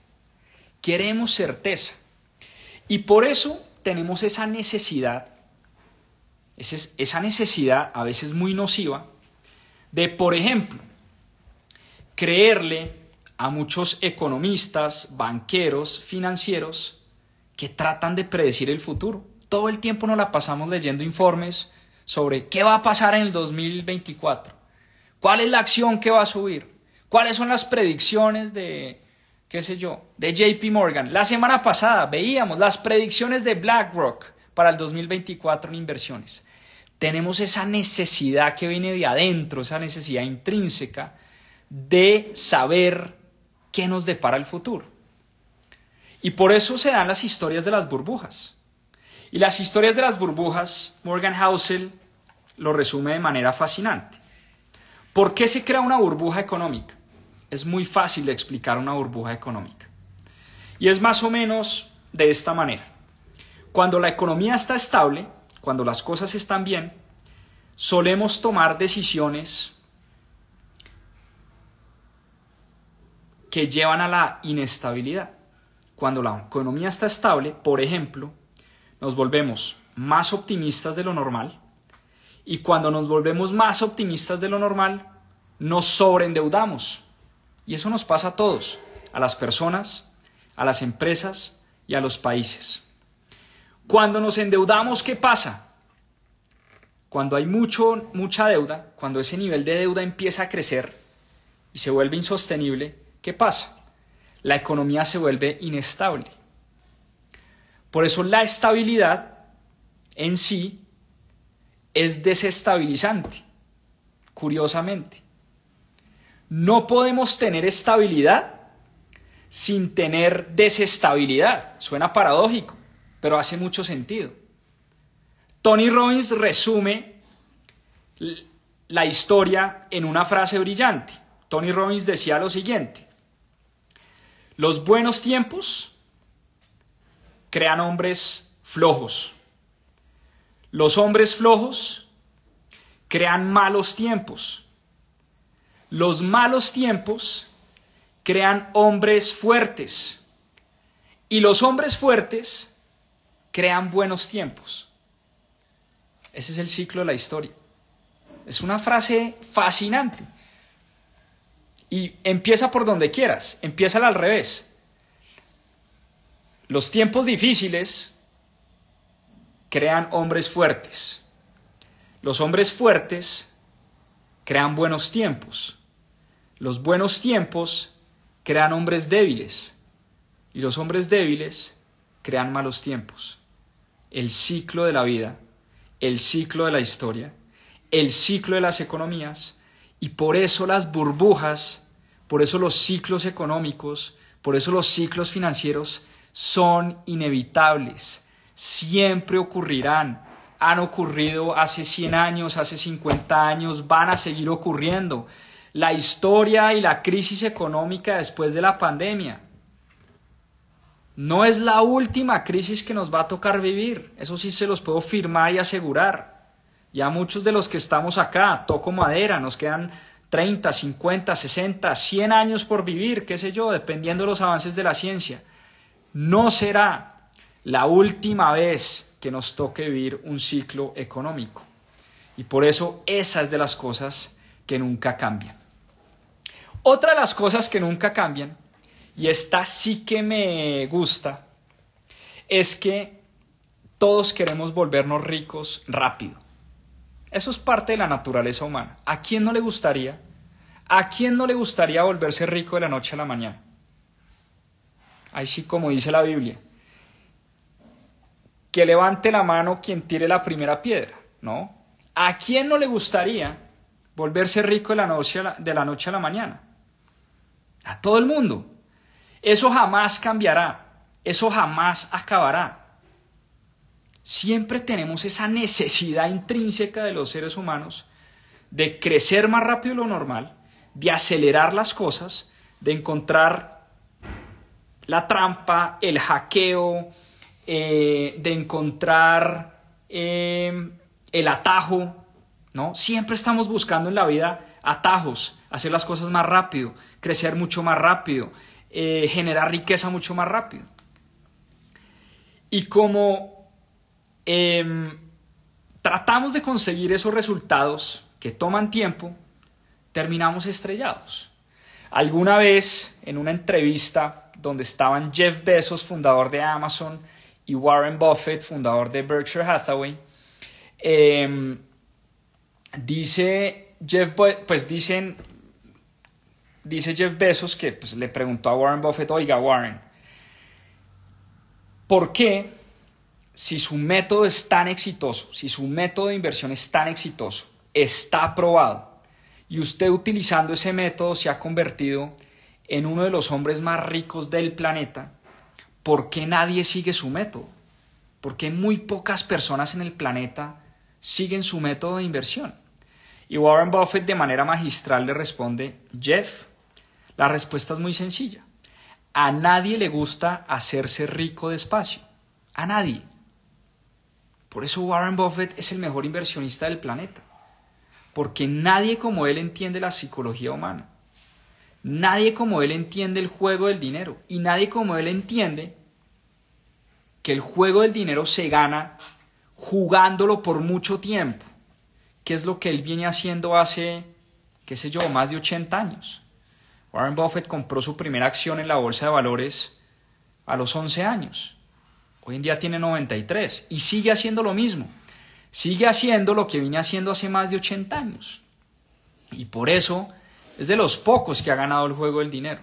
queremos certeza. Y por eso tenemos esa necesidad esa necesidad a veces muy nociva de, por ejemplo, creerle a muchos economistas, banqueros, financieros que tratan de predecir el futuro. Todo el tiempo nos la pasamos leyendo informes sobre qué va a pasar en el 2024, cuál es la acción que va a subir, cuáles son las predicciones de, qué sé yo, de JP Morgan. La semana pasada veíamos las predicciones de BlackRock, para el 2024 en inversiones. Tenemos esa necesidad que viene de adentro, esa necesidad intrínseca de saber qué nos depara el futuro. Y por eso se dan las historias de las burbujas. Y las historias de las burbujas, Morgan Housel lo resume de manera fascinante. ¿Por qué se crea una burbuja económica? Es muy fácil de explicar una burbuja económica. Y es más o menos de esta manera. Cuando la economía está estable, cuando las cosas están bien, solemos tomar decisiones que llevan a la inestabilidad. Cuando la economía está estable, por ejemplo, nos volvemos más optimistas de lo normal y cuando nos volvemos más optimistas de lo normal, nos sobreendeudamos. Y eso nos pasa a todos, a las personas, a las empresas y a los países. Cuando nos endeudamos, ¿qué pasa? Cuando hay mucho, mucha deuda, cuando ese nivel de deuda empieza a crecer y se vuelve insostenible, ¿qué pasa? La economía se vuelve inestable. Por eso la estabilidad en sí es desestabilizante, curiosamente. No podemos tener estabilidad sin tener desestabilidad. Suena paradójico pero hace mucho sentido. Tony Robbins resume la historia en una frase brillante. Tony Robbins decía lo siguiente, los buenos tiempos crean hombres flojos. Los hombres flojos crean malos tiempos. Los malos tiempos crean hombres fuertes. Y los hombres fuertes crean buenos tiempos. Ese es el ciclo de la historia. Es una frase fascinante. Y empieza por donde quieras, empieza al revés. Los tiempos difíciles crean hombres fuertes. Los hombres fuertes crean buenos tiempos. Los buenos tiempos crean hombres débiles. Y los hombres débiles crean malos tiempos el ciclo de la vida, el ciclo de la historia, el ciclo de las economías y por eso las burbujas, por eso los ciclos económicos, por eso los ciclos financieros son inevitables, siempre ocurrirán, han ocurrido hace 100 años, hace 50 años, van a seguir ocurriendo. La historia y la crisis económica después de la pandemia, no es la última crisis que nos va a tocar vivir, eso sí se los puedo firmar y asegurar. Ya muchos de los que estamos acá, toco madera, nos quedan 30, 50, 60, 100 años por vivir, qué sé yo, dependiendo de los avances de la ciencia. No será la última vez que nos toque vivir un ciclo económico. Y por eso esa es de las cosas que nunca cambian. Otra de las cosas que nunca cambian y esta sí que me gusta, es que todos queremos volvernos ricos rápido. Eso es parte de la naturaleza humana. ¿A quién no le gustaría? ¿A quién no le gustaría volverse rico de la noche a la mañana? Así sí, como dice la Biblia. Que levante la mano quien tire la primera piedra, ¿no? ¿A quién no le gustaría volverse rico de la noche de la, noche a la mañana? A todo el mundo. Eso jamás cambiará, eso jamás acabará. Siempre tenemos esa necesidad intrínseca de los seres humanos de crecer más rápido de lo normal, de acelerar las cosas, de encontrar la trampa, el hackeo, eh, de encontrar em, el atajo, ¿no? Siempre estamos buscando en la vida atajos, hacer las cosas más rápido, crecer mucho más rápido, eh, generar riqueza mucho más rápido. Y como em, tratamos de conseguir esos resultados que toman tiempo, terminamos estrellados. Alguna vez en una entrevista donde estaban Jeff Bezos, fundador de Amazon, y Warren Buffett, fundador de Berkshire Hathaway, em, dice Jeff, pues dicen dice Jeff Bezos que pues, le preguntó a Warren Buffett, oiga Warren, ¿por qué si su método es tan exitoso, si su método de inversión es tan exitoso, está aprobado y usted utilizando ese método se ha convertido en uno de los hombres más ricos del planeta, ¿por qué nadie sigue su método? ¿Por qué muy pocas personas en el planeta siguen su método de inversión? Y Warren Buffett de manera magistral le responde, Jeff, la respuesta es muy sencilla. A nadie le gusta hacerse rico despacio. A nadie. Por eso Warren Buffett es el mejor inversionista del planeta. Porque nadie como él entiende la psicología humana. Nadie como él entiende el juego del dinero. Y nadie como él entiende que el juego del dinero se gana jugándolo por mucho tiempo. Que es lo que él viene haciendo hace, qué sé yo, más de 80 años. Warren Buffett compró su primera acción en la bolsa de valores a los 11 años. Hoy en día tiene 93 y sigue haciendo lo mismo. Sigue haciendo lo que viene haciendo hace más de 80 años. Y por eso es de los pocos que ha ganado el juego del dinero.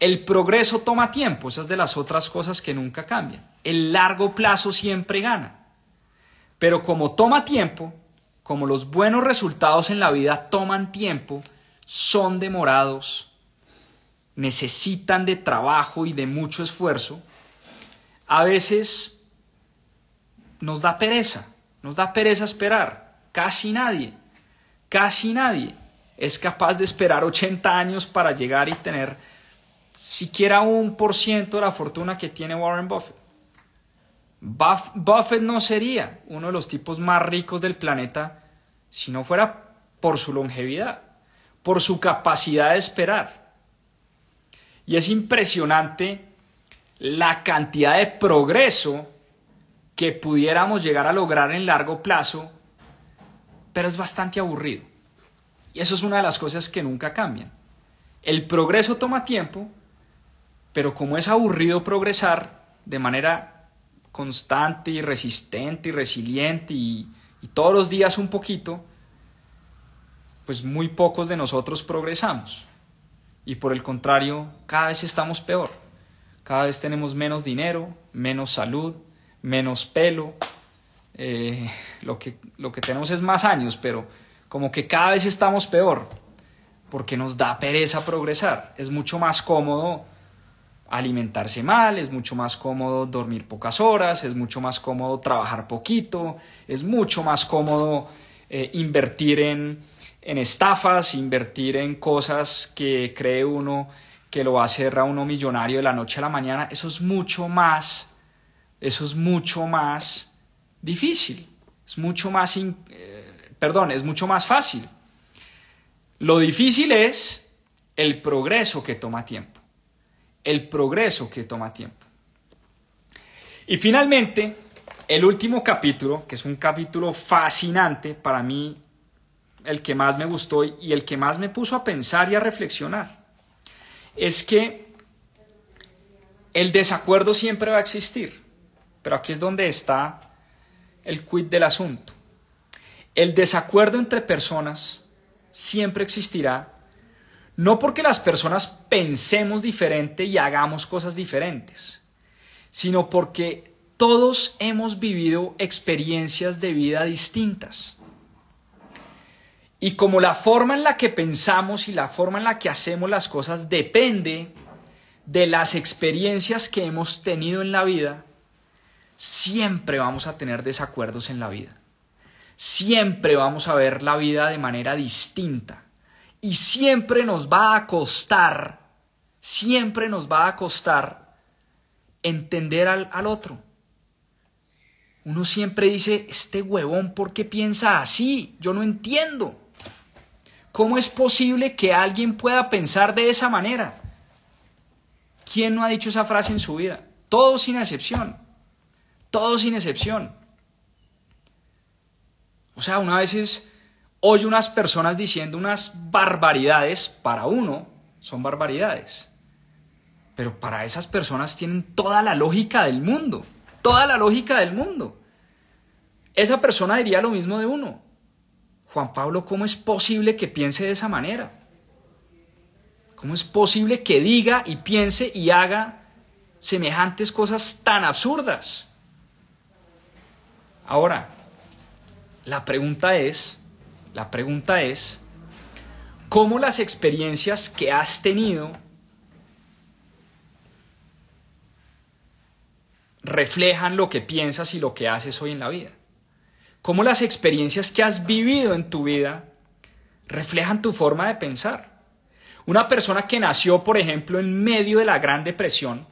El progreso toma tiempo, esas es de las otras cosas que nunca cambian. El largo plazo siempre gana. Pero como toma tiempo, como los buenos resultados en la vida toman tiempo, son demorados, necesitan de trabajo y de mucho esfuerzo, a veces nos da pereza, nos da pereza esperar. Casi nadie, casi nadie es capaz de esperar 80 años para llegar y tener siquiera un por ciento de la fortuna que tiene Warren Buffett. Buffett no sería uno de los tipos más ricos del planeta si no fuera por su longevidad por su capacidad de esperar. Y es impresionante la cantidad de progreso que pudiéramos llegar a lograr en largo plazo, pero es bastante aburrido. Y eso es una de las cosas que nunca cambian. El progreso toma tiempo, pero como es aburrido progresar de manera constante y resistente y resiliente y, y todos los días un poquito, pues muy pocos de nosotros progresamos. Y por el contrario, cada vez estamos peor. Cada vez tenemos menos dinero, menos salud, menos pelo. Eh, lo, que, lo que tenemos es más años, pero como que cada vez estamos peor. Porque nos da pereza progresar. Es mucho más cómodo alimentarse mal, es mucho más cómodo dormir pocas horas, es mucho más cómodo trabajar poquito, es mucho más cómodo eh, invertir en en estafas, invertir en cosas que cree uno que lo va a hacer a uno millonario de la noche a la mañana, eso es mucho más, eso es mucho más difícil, es mucho más, eh, perdón, es mucho más fácil. Lo difícil es el progreso que toma tiempo, el progreso que toma tiempo. Y finalmente, el último capítulo, que es un capítulo fascinante para mí, el que más me gustó y el que más me puso a pensar y a reflexionar, es que el desacuerdo siempre va a existir, pero aquí es donde está el quid del asunto. El desacuerdo entre personas siempre existirá, no porque las personas pensemos diferente y hagamos cosas diferentes, sino porque todos hemos vivido experiencias de vida distintas. Y como la forma en la que pensamos y la forma en la que hacemos las cosas depende de las experiencias que hemos tenido en la vida, siempre vamos a tener desacuerdos en la vida. Siempre vamos a ver la vida de manera distinta. Y siempre nos va a costar, siempre nos va a costar entender al, otro. Uno siempre dice, este huevón, ¿por qué piensa así? Yo no entiendo. ¿Cómo es posible que alguien pueda pensar de esa manera? ¿Quién no ha dicho esa frase en su vida? Todo sin excepción. Todo sin excepción. O sea, una vez es, oye unas personas diciendo unas barbaridades, para uno son barbaridades. Pero para esas personas tienen toda la lógica del mundo. Toda la lógica del mundo. Esa persona diría lo mismo de uno. Juan Pablo, ¿cómo es posible que piense de esa manera? ¿Cómo es posible que diga y piense y haga semejantes cosas tan absurdas? Ahora, la pregunta es, la pregunta es, ¿cómo las experiencias que has tenido reflejan lo que piensas y lo que haces hoy en la vida? cómo las experiencias que has vivido en tu vida reflejan tu forma de pensar. Una persona que nació, por ejemplo, en medio de la Gran Depresión,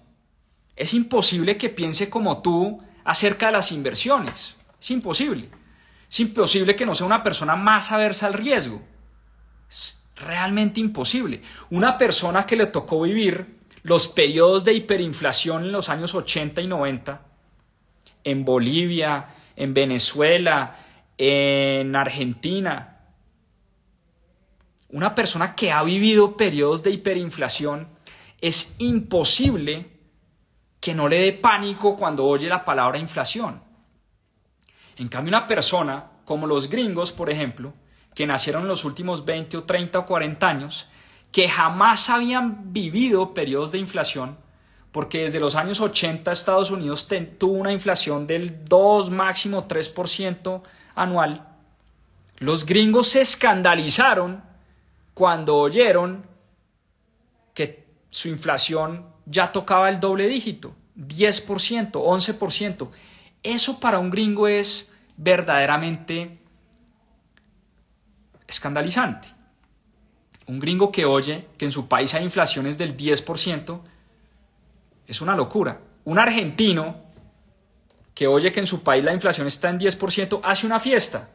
es imposible que piense como tú acerca de las inversiones. Es imposible. Es imposible que no sea una persona más aversa al riesgo. Es realmente imposible. Una persona que le tocó vivir los periodos de hiperinflación en los años 80 y 90, en Bolivia, en Venezuela, en Argentina. Una persona que ha vivido periodos de hiperinflación es imposible que no le dé pánico cuando oye la palabra inflación. En cambio, una persona como los gringos, por ejemplo, que nacieron en los últimos 20 o 30 o 40 años, que jamás habían vivido periodos de inflación, porque desde los años 80 Estados Unidos tuvo una inflación del 2, máximo 3% anual, los gringos se escandalizaron cuando oyeron que su inflación ya tocaba el doble dígito, 10%, 11%. Eso para un gringo es verdaderamente escandalizante. Un gringo que oye que en su país hay inflaciones del 10%, es una locura. Un argentino que oye que en su país la inflación está en 10%, hace una fiesta,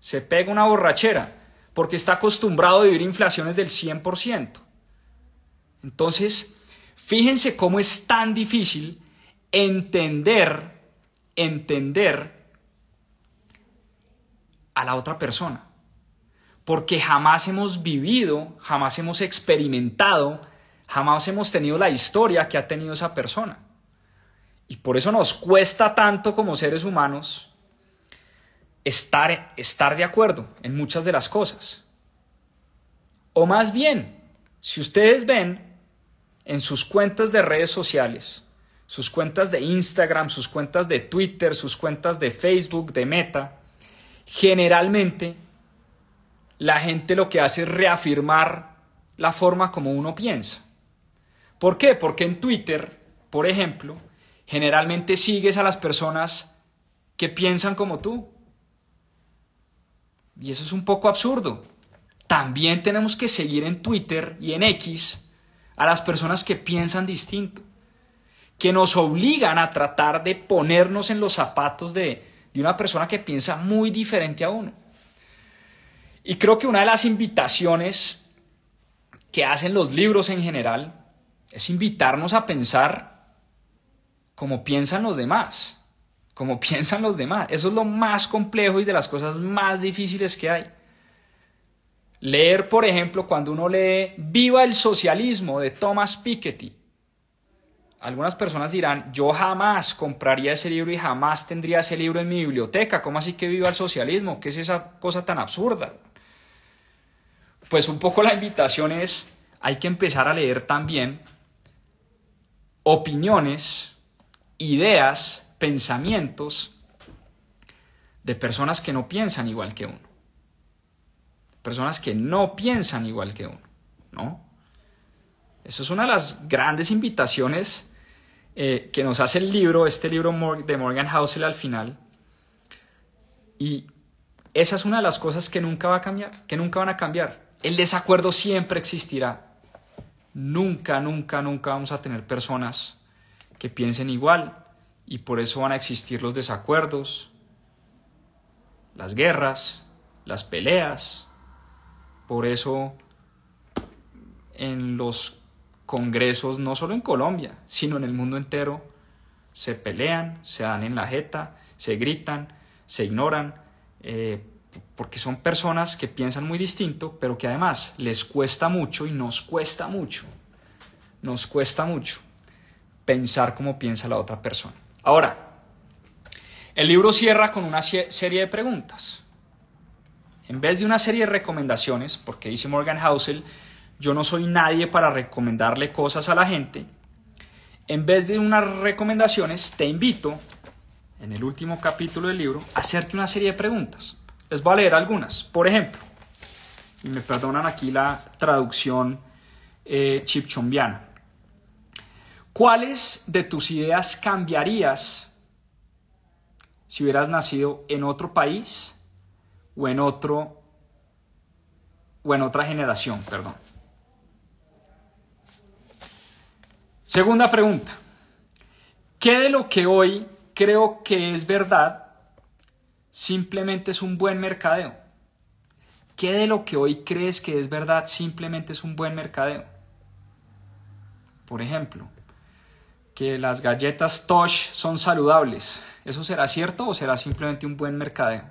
se pega una borrachera, porque está acostumbrado a vivir inflaciones del 100%. Entonces, fíjense cómo es tan difícil entender, entender a la otra persona, porque jamás hemos vivido, jamás hemos experimentado Jamás hemos tenido la historia que ha tenido esa persona. Y por eso nos cuesta tanto como seres humanos estar, estar de acuerdo en muchas de las cosas. O más bien, si ustedes ven en sus cuentas de redes sociales, sus cuentas de Instagram, sus cuentas de Twitter, sus cuentas de Facebook, de Meta, generalmente la gente lo que hace es reafirmar la forma como uno piensa. ¿Por qué? Porque en Twitter, por ejemplo, generalmente sigues a las personas que piensan como tú. Y eso es un poco absurdo. También tenemos que seguir en Twitter y en X a las personas que piensan distinto, que nos obligan a tratar de ponernos en los zapatos de, una persona que piensa muy diferente a uno. Y creo que una de las invitaciones que hacen los libros en general es invitarnos a pensar como piensan los demás, como <laughs> piensan los demás. Eso es lo más complejo y de las cosas más difíciles que hay. Leer, por ejemplo, cuando uno lee Viva el socialismo de Thomas Piketty. Algunas personas dirán, yo jamás compraría ese libro y jamás tendría ese libro en mi biblioteca. ¿Cómo así que viva el socialismo? ¿Qué es esa cosa tan absurda? Pues un poco la invitación es, hay que empezar a leer también opiniones, ideas, pensamientos de personas que no piensan igual que uno. Personas que no piensan igual que uno, ¿no? Eso es una de las grandes invitaciones eh, que nos hace el libro, este libro de Morgan Housel al final. Y esa es una de las cosas que nunca va a cambiar, que nunca van a cambiar. El desacuerdo siempre existirá nunca, nunca, nunca vamos a tener personas que piensen igual y por eso van a existir los desacuerdos, las guerras, las peleas. Por eso en los congresos, no solo en Colombia, sino en el mundo entero, se pelean, se dan en la jeta, se gritan, se ignoran, eh, porque son personas que piensan muy distinto, pero que además les cuesta mucho y nos cuesta mucho, nos cuesta mucho pensar como piensa la otra persona. Ahora, el libro cierra con una serie de preguntas. En vez de una serie de recomendaciones, porque dice Morgan Housel, yo no soy nadie para recomendarle cosas a la gente, en vez de unas recomendaciones, te invito, en el último capítulo del libro, a hacerte una serie de preguntas. Les voy a leer algunas. Por ejemplo, y me perdonan aquí la traducción eh, chipchombiana. ¿Cuáles de tus ideas cambiarías si hubieras nacido en otro país o en otro o en otra generación, perdón? Segunda pregunta. ¿Qué de lo que hoy creo que es verdad simplemente es un buen mercadeo. ¿Qué de lo que hoy crees que es verdad simplemente es un buen mercadeo? Por ejemplo, que las galletas Tosh son saludables. ¿Eso será cierto o será simplemente un buen mercadeo?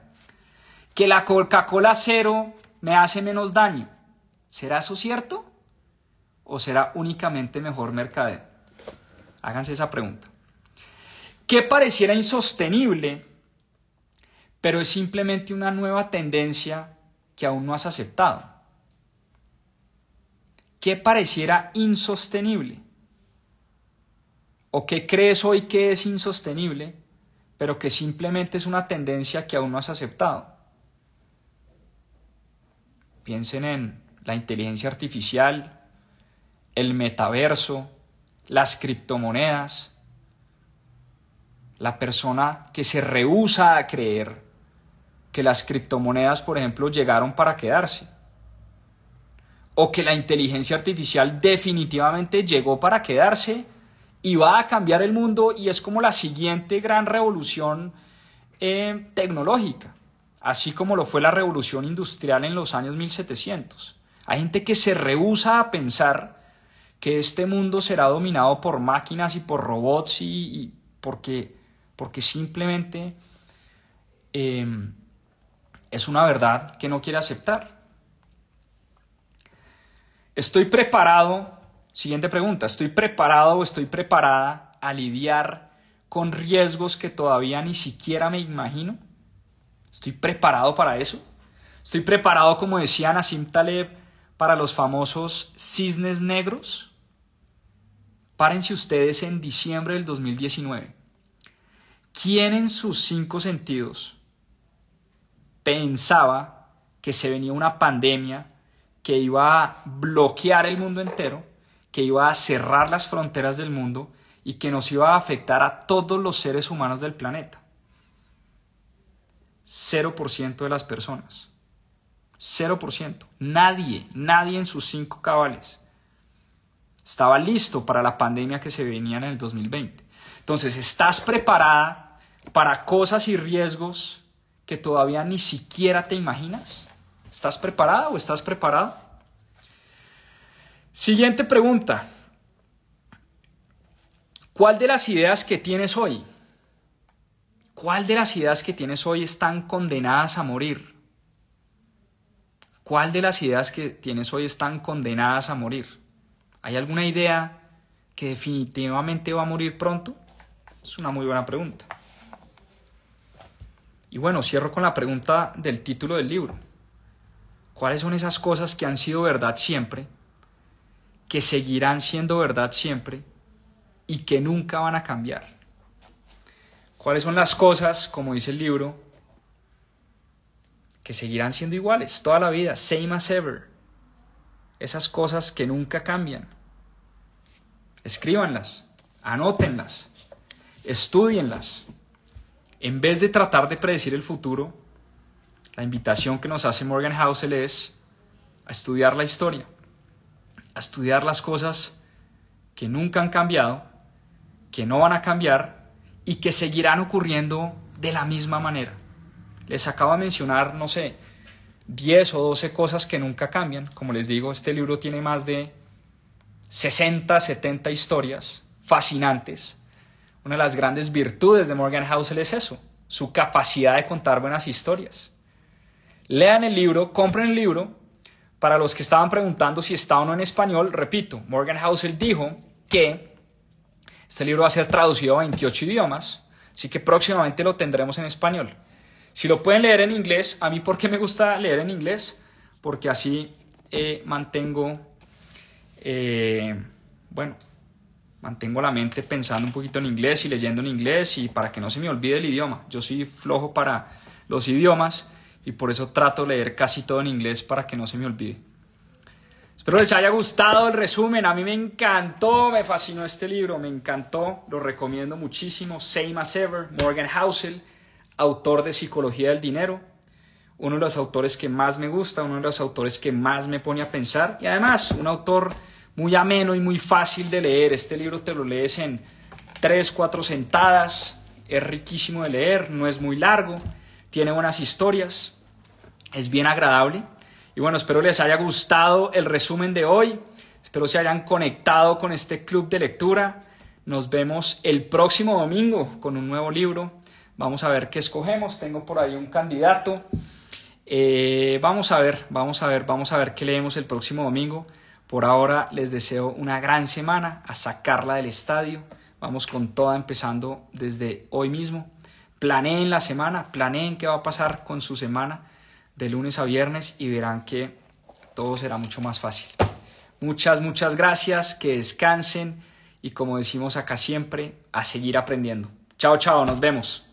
Que la Coca-Cola cero me hace menos daño. ¿Será eso cierto o será únicamente mejor mercadeo? Háganse esa pregunta. ¿Qué pareciera insostenible pero es simplemente una nueva tendencia que aún no has aceptado. ¿Qué pareciera insostenible? ¿O qué crees hoy que es insostenible, pero que simplemente es una tendencia que aún no has aceptado? Piensen en la inteligencia artificial, el metaverso, las criptomonedas, la persona que se rehúsa a creer que las criptomonedas, por ejemplo, llegaron para quedarse. O que la inteligencia artificial definitivamente llegó para quedarse y va a cambiar el mundo y es como la siguiente gran revolución eh, tecnológica, así como lo fue la revolución industrial en los años 1700. Hay gente que se rehúsa a pensar que este mundo será dominado por máquinas y por robots y, porque, porque simplemente em, es una verdad que no quiere aceptar. Estoy preparado, siguiente pregunta, estoy preparado o estoy preparada a lidiar con riesgos que todavía ni siquiera me imagino. Estoy preparado para eso. Estoy preparado, como decía Nassim Taleb, para los famosos cisnes negros. Párense ustedes en diciembre del 2019. ¿Quién en sus cinco sentidos pensaba que se venía una pandemia que iba a bloquear el mundo entero, que iba a cerrar las fronteras del mundo y que nos iba a afectar a todos los seres humanos del planeta. 0% de las personas. 0%. Nadie, nadie en sus cinco cabales estaba listo para la pandemia que se venía en el 2020. Entonces, ¿estás preparada para cosas y riesgos todavía ni siquiera te imaginas? ¿Estás preparado o estás preparado? Siguiente pregunta. ¿Cuál de las ideas que tienes hoy? ¿Cuál de las ideas que tienes hoy están condenadas a morir? ¿Cuál de las ideas que tienes hoy están condenadas a morir? ¿Hay alguna idea que definitivamente va a morir pronto? Es una muy buena pregunta. Y bueno, cierro con la pregunta del título del libro. ¿Cuáles son esas cosas que han sido verdad siempre, que seguirán siendo verdad siempre y que nunca van a cambiar? ¿Cuáles son las cosas, como dice el libro, que seguirán siendo iguales toda la vida, same as ever? Esas cosas que nunca cambian. Escríbanlas, anótenlas, estudienlas. En vez de tratar de predecir el futuro, la invitación que nos hace Morgan Housel es a estudiar la historia, a estudiar las cosas que nunca han cambiado, que no van a cambiar y que seguirán ocurriendo de la misma manera. Les acabo de mencionar, no sé, 10 o 12 cosas que nunca cambian. Como les digo, este libro tiene más de 60, 70 historias fascinantes una de las grandes virtudes de Morgan Housel es eso, su capacidad de contar buenas historias. Lean el libro, compren el libro. Para los que estaban preguntando si está o no en español, repito, Morgan Housel dijo que este libro va a ser traducido a 28 idiomas, así que próximamente lo tendremos en español. Si lo pueden leer en inglés, a mí por qué me gusta leer en inglés, porque así eh, mantengo, eh, bueno, mantengo la mente pensando un poquito en inglés y leyendo en inglés y para que no se me olvide el idioma. Yo soy flojo para los idiomas y por eso trato de leer casi todo en inglés para que no se me olvide. Espero les haya gustado el resumen. A mí me encantó, me fascinó este libro, me encantó, lo recomiendo muchísimo. Same as Ever, Morgan Housel, autor de Psicología del Dinero. Uno de los autores que más me gusta, uno de los autores que más me pone a pensar y además un autor muy ameno y muy fácil de leer. Este libro te lo lees en 3, 4 sentadas. Es riquísimo de leer, no es muy largo, tiene buenas historias, es bien agradable. Y bueno, espero les haya gustado el resumen de hoy. Espero se hayan conectado con este club de lectura. Nos vemos el próximo domingo con un nuevo libro. Vamos a ver qué escogemos. Tengo por ahí un candidato. Eh, vamos a ver, vamos a ver, vamos a ver qué leemos el próximo domingo. Por ahora les deseo una gran semana a sacarla del estadio. Vamos con toda empezando desde hoy mismo. Planeen la semana, planeen qué va a pasar con su semana de lunes a viernes y verán que todo será mucho más fácil. Muchas, muchas gracias, que descansen y como decimos acá siempre, a seguir aprendiendo. Chao, chao, nos vemos.